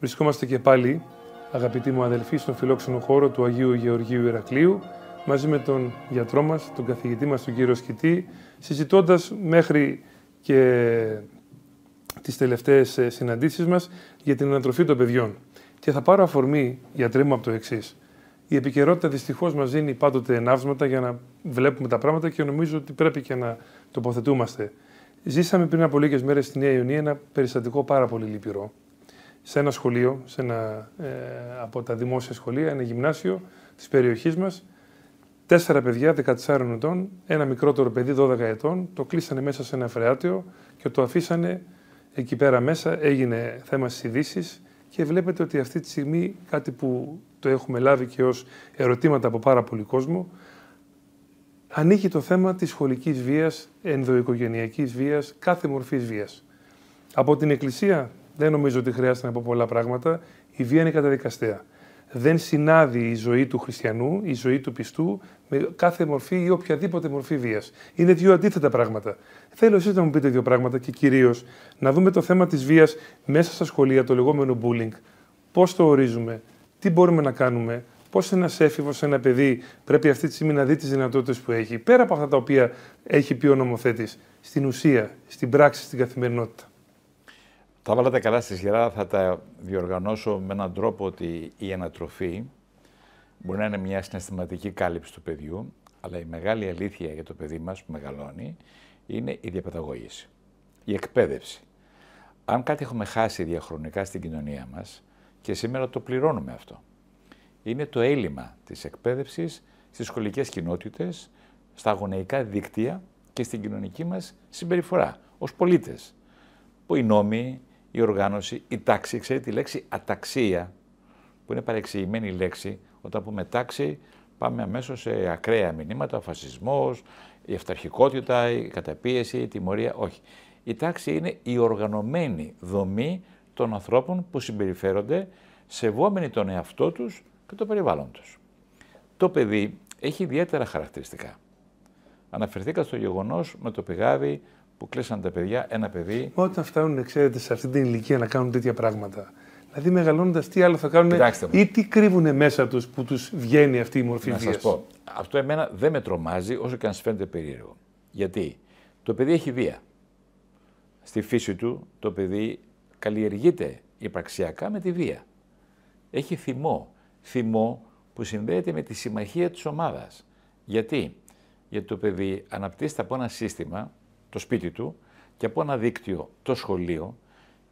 Βρισκόμαστε και πάλι, αγαπητοί μου αδελφοί, στον φιλόξενο χώρο του Αγίου Γεωργίου Ηρακλείου, μαζί με τον γιατρό μας, τον καθηγητή μας, τον κύριο Σκητή, συζητώντας μέχρι και τις τελευταίες ε, συναντήσεις μας για την ανατροφή των παιδιών. Και θα πάρω αφορμή, γιατρέ μου, από το εξής. Η επικαιρότητα δυστυχώς μας δίνει πάντοτε ενάυσματα για να βλέπουμε τα πράγματα και νομίζω ότι πρέπει και να τοποθετούμαστε. Ζήσαμε πριν από λίγες μέρες στη Νέα Ιωνία ένα περιστατικό πάρα πολύ λυπηρό σε ένα σχολείο, σε ένα ε, από τα δημόσια σχολεία, ένα γυμνάσιο της περιοχής μας, Τέσσερα παιδιά 14 ετών, ένα μικρότερο παιδί 12 ετών, το κλείσανε μέσα σε ένα φρεάτιο και το αφήσανε εκεί πέρα μέσα. Έγινε θέμα στις ειδήσεις και βλέπετε ότι αυτή τη στιγμή κάτι που το έχουμε λάβει και ως ερωτήματα από πάρα πολύ κόσμο, ανοίγει το θέμα της σχολικής βίας, ενδοοικογενειακής βίας, κάθε μορφής βίας. Από την Εκκλησία δεν νομίζω ότι χρειάζεται να πω πολλά πράγματα. Η βία είναι καταδικαστέα. Δεν συνάδει η ζωή του χριστιανού, η ζωή του πιστού, με κάθε μορφή ή οποιαδήποτε μορφή βίας. Είναι δύο αντίθετα πράγματα. Θέλω εσείς να μου πείτε δύο πράγματα και κυρίως να δούμε το θέμα της βίας μέσα στα σχολεία, το λεγόμενο bullying. Πώς το ορίζουμε, τι μπορούμε να κάνουμε, πώς ένας έφηβος, ένα παιδί πρέπει αυτή τη στιγμή να δει τις δυνατότητες που έχει, πέρα από αυτά τα οποία έχει πει ο νομοθέτης, στην ουσία, στην πράξη, στην καθημερινότητα. Τα βάλα τα καλά στη σειρά, θα τα διοργανώσω με έναν τρόπο ότι η ανατροφή μπορεί να είναι μια συναισθηματική κάλυψη του παιδιού, αλλά η μεγάλη αλήθεια για το παιδί μας που μεγαλώνει είναι η διαπαιδαγώγηση, η εκπαίδευση. Αν κάτι έχουμε χάσει διαχρονικά στην κοινωνία μας και σήμερα το πληρώνουμε αυτό, είναι το έλλειμμα της εκπαίδευσης στις σχολικές κοινότητες, στα γονεϊκά δίκτυα και στην κοινωνική μας συμπεριφορά ως πολίτες. Που οι νόμοι, η οργάνωση, η τάξη, ξέρετε τη λέξη αταξία, που είναι παρεξηγημένη λέξη, όταν πούμε τάξη πάμε αμέσως σε ακραία μηνύματα, ο φασισμός, η αυταρχικότητα, η καταπίεση, η τιμωρία, όχι. Η τάξη είναι η οργανωμένη δομή των ανθρώπων που συμπεριφέρονται σεβόμενοι τον εαυτό τους και το περιβάλλον τους. Το παιδί έχει ιδιαίτερα χαρακτηριστικά. Αναφερθήκα στο γεγονός με το πηγάδι που κλείσαν τα παιδιά, ένα παιδί. Όταν φτάνουν, ξέρετε, σε αυτή την ηλικία να κάνουν τέτοια πράγματα. Δηλαδή, μεγαλώνοντας, τι άλλο θα κάνουν ή τι κρύβουν μέσα τους που τους βγαίνει αυτή η μορφή βία. Να σας πω, αυτό εμένα δεν με τρομάζει όσο και αν σας φαίνεται περίεργο. Γιατί το παιδί έχει βία. Στη φύση του το παιδί καλλιεργείται υπαρξιακά με τη βία. Έχει θυμό. Θυμό που συνδέεται με τη συμμαχία της ομάδας. Γιατί? Γιατί το παιδί αναπτύσσεται από ένα σύστημα το σπίτι του και από ένα δίκτυο το σχολείο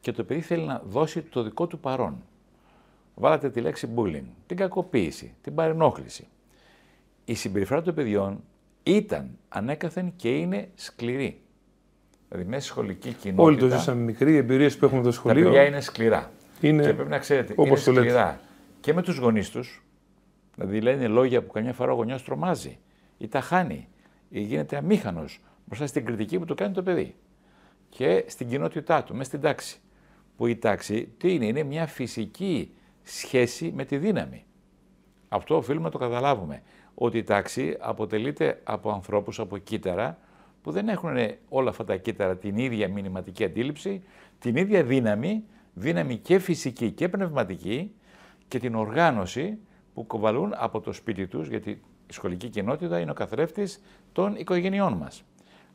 και το παιδί θέλει να δώσει το δικό του παρόν. Βάλατε τη λέξη bullying, την κακοποίηση, την παρενόχληση. Η συμπεριφορά των παιδιών ήταν ανέκαθεν και είναι σκληρή. Δηλαδή, μέσα στη σχολική κοινότητα. Όλοι το ζήσαμε μικροί, οι εμπειρίες που έχουμε το σχολείο. Τα παιδιά είναι σκληρά. Είναι... Και πρέπει να ξέρετε, όπως είναι σκληρά και με τους γονείς τους. Δηλαδή, λένε λόγια που καμιά φορά ο γονιός τρομάζει ή τα χάνει ή γίνεται αμήχανος μπροστά στην κριτική που του κάνει το παιδί και στην κοινότητά του, μέσα στην τάξη. Που η τάξη τι είναι, είναι μια φυσική σχέση με τη δύναμη. Αυτό οφείλουμε να το καταλάβουμε. Ότι η τάξη αποτελείται από ανθρώπους, από κύτταρα, που δεν έχουν όλα αυτά τα κύτταρα την ίδια μηνυματική αντίληψη, την ίδια δύναμη, δύναμη και φυσική και πνευματική και την οργάνωση που κοβαλούν από το σπίτι τους γιατί η σχολική κοινότητα είναι ο καθρέφτης των οικογενειών μας.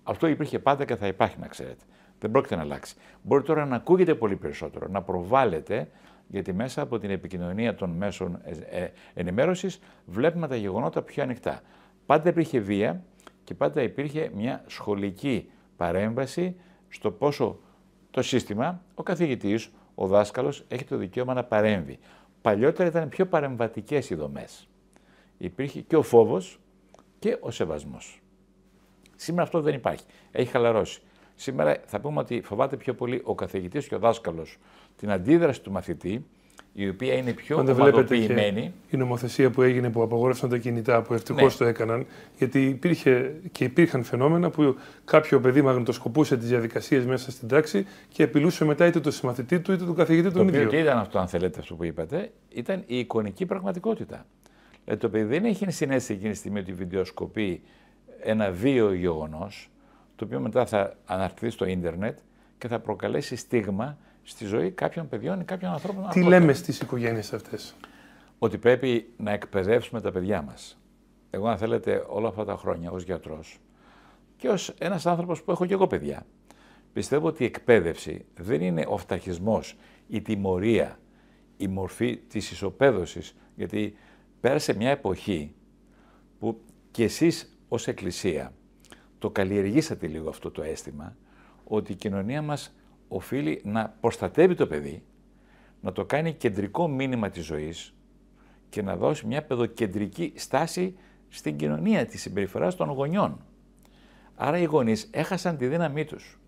Αυτό υπήρχε πάντα και θα υπάρχει, να ξέρετε. Δεν πρόκειται να αλλάξει. Μπορεί τώρα να ακούγεται πολύ περισσότερο, να προβάλλεται, γιατί μέσα από την επικοινωνία των μέσων ε, ε, ενημέρωσης βλέπουμε τα γεγονότα πιο ανοιχτά. Πάντα υπήρχε βία και πάντα υπήρχε μια σχολική παρέμβαση στο πόσο το σύστημα, ο Καθηγητής, ο δάσκαλος έχει το δικαίωμα να παρέμβει. Παλιότερα ήταν πιο παρεμβατικές οι δομές. Υπήρχε και ο φόβος και ο σεβασμός. Σήμερα αυτό δεν υπάρχει. Έχει χαλαρώσει. Σήμερα θα πούμε ότι φοβάται πιο πολύ ο καθηγητής και ο δάσκαλος την αντίδραση του μαθητή, η οποία είναι πιο ομαδοποιημένη. η νομοθεσία που έγινε που απαγόρευσαν τα κινητά, που ευτυχώς ναι. το έκαναν, γιατί υπήρχε και υπήρχαν φαινόμενα που κάποιο παιδί μαγνητοσκοπούσε τις διαδικασίες μέσα στην τάξη και απειλούσε μετά είτε το συμμαθητή του είτε τον καθηγητή του το Και ήταν αυτό, αν θέλετε, αυτό που είπατε, ήταν η εικονική πραγματικότητα. Δηλαδή το παιδί δεν έχει συνέστηση εκείνη τη στιγμή ότι βιντεοσκοπεί ένα βίο γεγονός το οποίο μετά θα αναρτηθεί στο ίντερνετ και θα προκαλέσει στίγμα στη ζωή κάποιων παιδιών ή κάποιων ανθρώπων. Τι λέμε στις οικογένειες αυτές. Ότι πρέπει να εκπαιδεύσουμε τα παιδιά μας. Εγώ αν θέλετε όλα αυτά τα χρόνια ως γιατρός. και ως ένας άνθρωπος που έχω και εγώ παιδιά, πιστεύω ότι η εκπαίδευση δεν είναι ο φταχισμό ή τη μορία, η τιμωρία, η μορφή της ισοπαίδωσης. γιατί πέρασε μια εποχή που κι εσείς ως Εκκλησία το καλλιεργήσατε λίγο αυτό το αίσθημα ότι η κοινωνία μας οφείλει να προστατεύει το παιδί, να το κάνει κεντρικό μήνυμα της ζωής και να δώσει μια παιδοκεντρική στάση στην κοινωνία της συμπεριφοράς των γονιών. Άρα οι γονείς έχασαν τη δύναμή τους.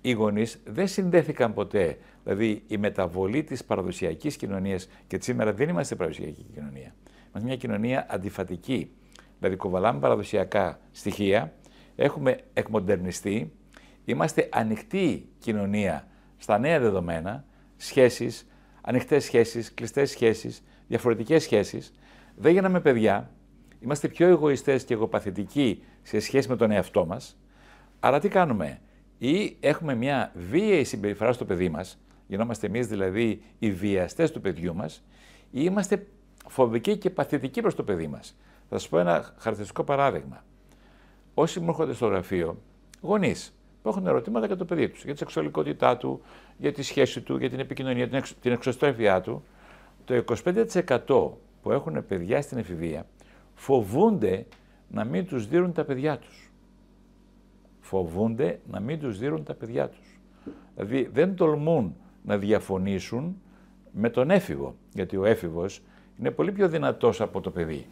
Οι γονείς δεν συνδέθηκαν ποτέ, δηλαδή η μεταβολή της παραδοσιακής κοινωνίας και σήμερα δεν είμαστε παραδοσιακή κοινωνία. Είμαστε μια κοινωνία αντιφατική. Δηλαδή, κοβαλάμε παραδοσιακά στοιχεία, έχουμε εκμοντερνιστεί, είμαστε ανοιχτή κοινωνία στα νέα δεδομένα, σχέσεις, ανοιχτές σχέσεις, κλειστές σχέσεις, διαφορετικές σχέσεις. Δεν γίναμε παιδιά, είμαστε πιο εγωιστές και εγωπαθητικοί σε σχέση με τον εαυτό μας. αλλά τι κάνουμε, ή έχουμε μια βίαιη συμπεριφορά στο παιδί μας, γινόμαστε εμείς δηλαδή οι βιαστές του παιδιού μας, ή είμαστε φοβικοί και παθητικοί προς το παιδί μας. Θα σας πω ένα χαρακτηριστικό παράδειγμα. Όσοι μου έρχονται στο γραφείο, γονείς που έχουν ερωτήματα για το παιδί τους, για τη σεξουαλικότητά του, για τη σχέση του, για την επικοινωνία, την, εξ, εξωστρέφειά του, το 25% που έχουν παιδιά στην εφηβεία φοβούνται να μην τους δίνουν τα παιδιά τους. Φοβούνται να μην τους δίνουν τα παιδιά τους Δηλαδή δεν τολμούν να διαφωνήσουν με τον έφηβο, γιατί ο έφηβος είναι πολύ πιο δυνατός από το παιδί.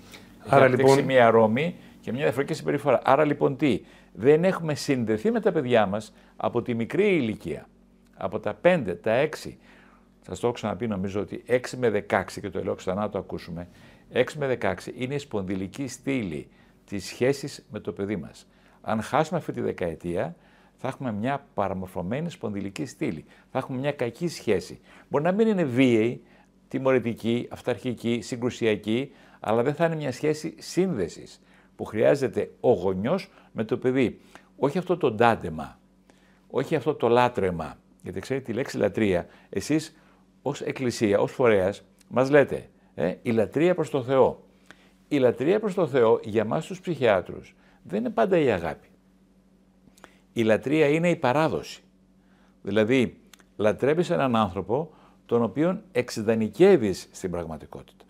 Άρα έχει λοιπόν... μια Ρώμη και μια διαφορετική συμπεριφορά. Άρα λοιπόν τι, δεν έχουμε συνδεθεί με τα παιδιά μας από τη μικρή ηλικία. Από τα 5, τα 6. Θα το έχω ξαναπεί νομίζω ότι 6 με 16, και το λέω ξανά το ακούσουμε. 6 με 16 είναι η σπονδυλική στήλη της σχέσης με το παιδί μας. Αν χάσουμε αυτή τη δεκαετία, θα έχουμε μια παραμορφωμένη σπονδυλική στήλη. Θα έχουμε μια κακή σχέση. Μπορεί να μην είναι βίαιη, τιμωρητική, αυταρχική, συγκρουσιακή, αλλά δεν θα είναι μια σχέση σύνδεσης που χρειάζεται ο γονιός με το παιδί. Όχι αυτό το ντάντεμα, όχι αυτό το λάτρεμα. Γιατί ξέρετε τη λέξη λατρεία, εσείς ως εκκλησία, ως φορέας, μας λέτε ε, η λατρεία προς το Θεό. Η λατρεία προς το Θεό για μας τους ψυχιάτρους δεν είναι πάντα η αγάπη. Η λατρεία είναι η παράδοση. Δηλαδή, λατρεύεις έναν άνθρωπο τον οποίον εξειδανικεύεις στην πραγματικότητα.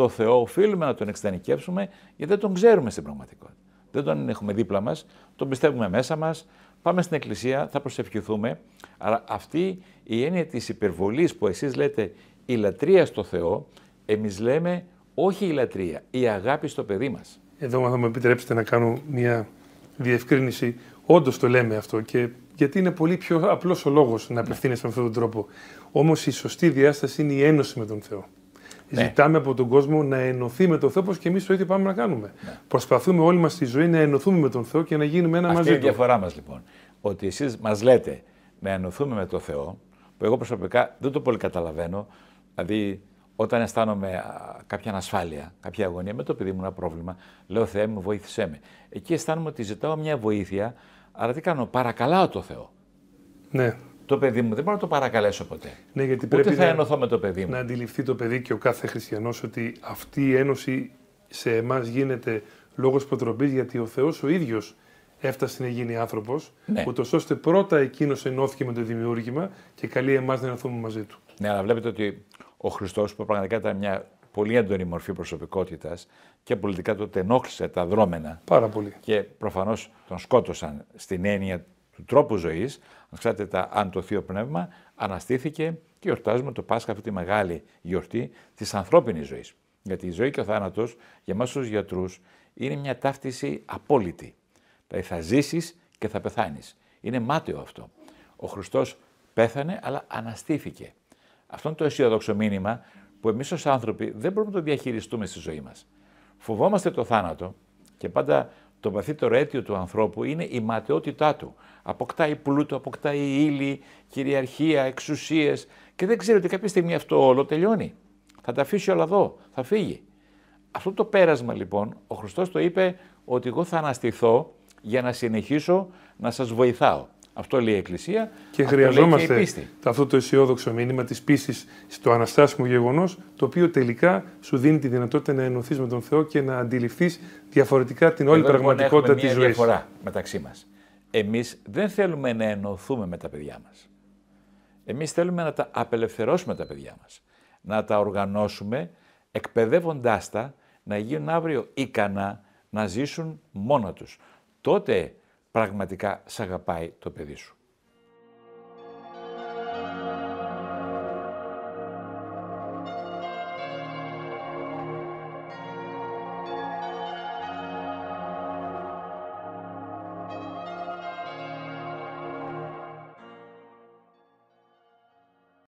Το Θεό οφείλουμε να τον εξτανικεύσουμε, γιατί δεν τον ξέρουμε στην πραγματικότητα. Δεν τον έχουμε δίπλα μας, τον πιστεύουμε μέσα μας. Πάμε στην Εκκλησία, θα προσευχηθούμε. Αλλά αυτή η έννοια της υπερβολής που εσείς λέτε η λατρεία στο Θεό, εμείς λέμε όχι η λατρεία, η αγάπη στο παιδί μας. Εδώ, θα μου επιτρέψετε να κάνω μια διευκρίνηση. Όντως το λέμε αυτό και γιατί είναι πολύ πιο απλός ο λόγος να απευθύνεσαι με αυτόν τον τρόπο. Όμως η σωστή διάσταση είναι η ένωση με τον Θεό. Ναι. Ζητάμε από τον κόσμο να ενωθεί με τον Θεό όπως και εμείς το ίδιο πάμε να κάνουμε. Ναι. Προσπαθούμε όλοι μας τη ζωή να ενωθούμε με τον Θεό και να γίνουμε ένα Αυτή μαζί. Αυτή είναι η διαφορά μας λοιπόν. Ότι εσείς μας λέτε να ενωθούμε με τον Θεό, που εγώ προσωπικά δεν το πολύ καταλαβαίνω. Δηλαδή, όταν αισθάνομαι κάποια ανασφάλεια, κάποια αγωνία με το παιδί μου ένα πρόβλημα, λέω Θεέ μου, βοήθησέ με. Εκεί αισθάνομαι ότι ζητάω μια βοήθεια, αλλά τι κάνω, παρακαλάω τον Θεό. Ναι το παιδί μου. Δεν μπορώ να το παρακαλέσω ποτέ. Ναι, γιατί Ούτε πρέπει θα να... ενωθώ με το παιδί μου. Να αντιληφθεί το παιδί και ο κάθε χριστιανός ότι αυτή η ένωση σε εμάς γίνεται λόγος προτροπής γιατί ο Θεός ο ίδιος έφτασε να γίνει άνθρωπος, ναι. ούτως ώστε πρώτα εκείνος ενώθηκε με το δημιούργημα και καλεί εμάς να ενωθούμε μαζί του. Ναι, αλλά βλέπετε ότι ο Χριστός που πραγματικά ήταν μια πολύ έντονη μορφή προσωπικότητας και πολιτικά τότε ενόχλησε τα δρόμενα. Πάρα πολύ. Και προφανώς τον σκότωσαν στην έννοια του τρόπου ζωής, τα αν το θείο πνεύμα αναστήθηκε και γιορτάζουμε το Πάσχα, αυτή τη μεγάλη γιορτή της ανθρώπινης ζωής. Γιατί η ζωή και ο θάνατος για εμάς τους γιατρούς είναι μια ταύτιση απόλυτη. Δηλαδή θα ζήσεις και θα πεθάνεις. Είναι μάταιο αυτό. Ο Χριστός πέθανε, αλλά αναστήθηκε. Αυτό είναι το αισιοδόξο μήνυμα που εμείς ως άνθρωποι δεν μπορούμε να το διαχειριστούμε στη ζωή μας. Φοβόμαστε το θάνατο και πάντα το βαθύτερο αίτιο του ανθρώπου είναι η ματαιότητά του. Αποκτάει πλούτο, αποκτάει ύλη, κυριαρχία, εξουσίες και δεν ξέρει ότι κάποια στιγμή αυτό όλο τελειώνει. Θα τα αφήσει όλα εδώ, θα φύγει. Αυτό το πέρασμα λοιπόν, ο Χριστός το είπε ότι εγώ θα αναστηθώ για να συνεχίσω να σας βοηθάω. Αυτό λέει η Εκκλησία. Και χρειαζόμαστε λέει αυτό το αισιόδοξο μήνυμα της πίστης στο αναστάσιμο γεγονός, το οποίο τελικά σου δίνει τη δυνατότητα να ενωθείς με τον Θεό και να αντιληφθείς διαφορετικά την όλη Εδώ λοιπόν πραγματικότητα τη ζωής. διαφορά μεταξύ μας. Εμείς δεν θέλουμε να ενωθούμε με τα παιδιά μας. Εμείς θέλουμε να τα απελευθερώσουμε τα παιδιά μας. Να τα οργανώσουμε, εκπαιδεύοντάς τα να γίνουν αύριο ικανά να ζήσουν μόνα τους. Τότε πραγματικά σ' αγαπάει το παιδί σου.